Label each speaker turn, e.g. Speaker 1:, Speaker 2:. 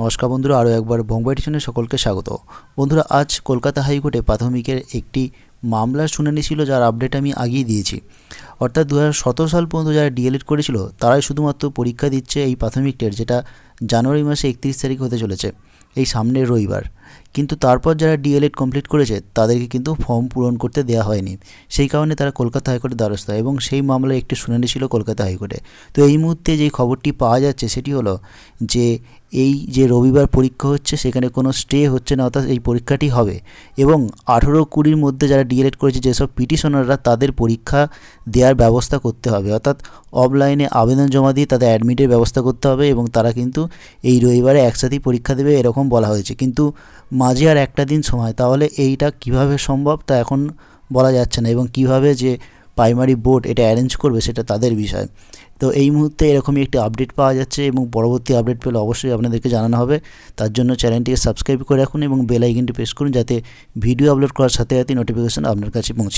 Speaker 1: নমস্কার বন্ধুরা আরও একবার বোম্বাই টিউশনে সকলকে স্বাগত বন্ধুরা আজ কলকাতা হাইকোর্টে প্রাথমিকের একটি মামলার শুনানি ছিল যার আপডেট আমি আগেই দিয়েছি অর্থাৎ দু সাল পর্যন্ত যারা ডিএলএড করেছিল তারাই শুধুমাত্র পরীক্ষা দিচ্ছে এই প্রাথমিক টের যেটা জানুয়ারি মাসে একত্রিশ তারিখ হতে চলেছে এই সামনের রবিবার কিন্তু তারপর যারা ডিএলএড কমপ্লিট করেছে তাদেরকে কিন্তু ফর্ম পূরণ করতে দেওয়া হয়নি সেই কারণে তারা কলকাতা হাইকোর্টে দ্বারস্থ এবং সেই মামলায় একটি শুনানি ছিল কলকাতা হাইকোর্টে তো এই মুহূর্তে যে খবরটি পাওয়া যাচ্ছে সেটি হলো যে এই যে রবিবার পরীক্ষা হচ্ছে সেখানে কোনো স্টে হচ্ছে না অর্থাৎ এই পরীক্ষাটি হবে এবং আঠেরো কুড়ির মধ্যে যারা ডিএলএড করেছে যেসব পিটিশনাররা তাদের পরীক্ষা দেওয়ার ব্যবস্থা করতে হবে অর্থাৎ অফলাইনে আবেদন জমা দিয়ে তাদের অ্যাডমিটের ব্যবস্থা করতে হবে এবং তারা কিন্তু এই রবিবারে একসাথেই পরীক্ষা দেবে এরকম বলা হয়েছে কিন্তু মাঝে আর একটা দিন সময় তাহলে এইটা কিভাবে সম্ভব তা এখন বলা যাচ্ছে না এবং কিভাবে যে প্রাইমারি বোর্ড এটা অ্যারেঞ্জ করবে সেটা তাদের বিষয় তো এই মুহূর্তে এরকমই একটি আপডেট পাওয়া যাচ্ছে এবং পরবর্তী আপডেট পেলে অবশ্যই আপনাদেরকে জানানো হবে তার জন্য চ্যানেলটিকে সাবস্ক্রাইব করে রাখুন এবং বেল আইকনটি প্রেস করুন যাতে ভিডিও আপলোড করার সাথে সাথে নোটিফিকেশান আপনার কাছে পৌঁছে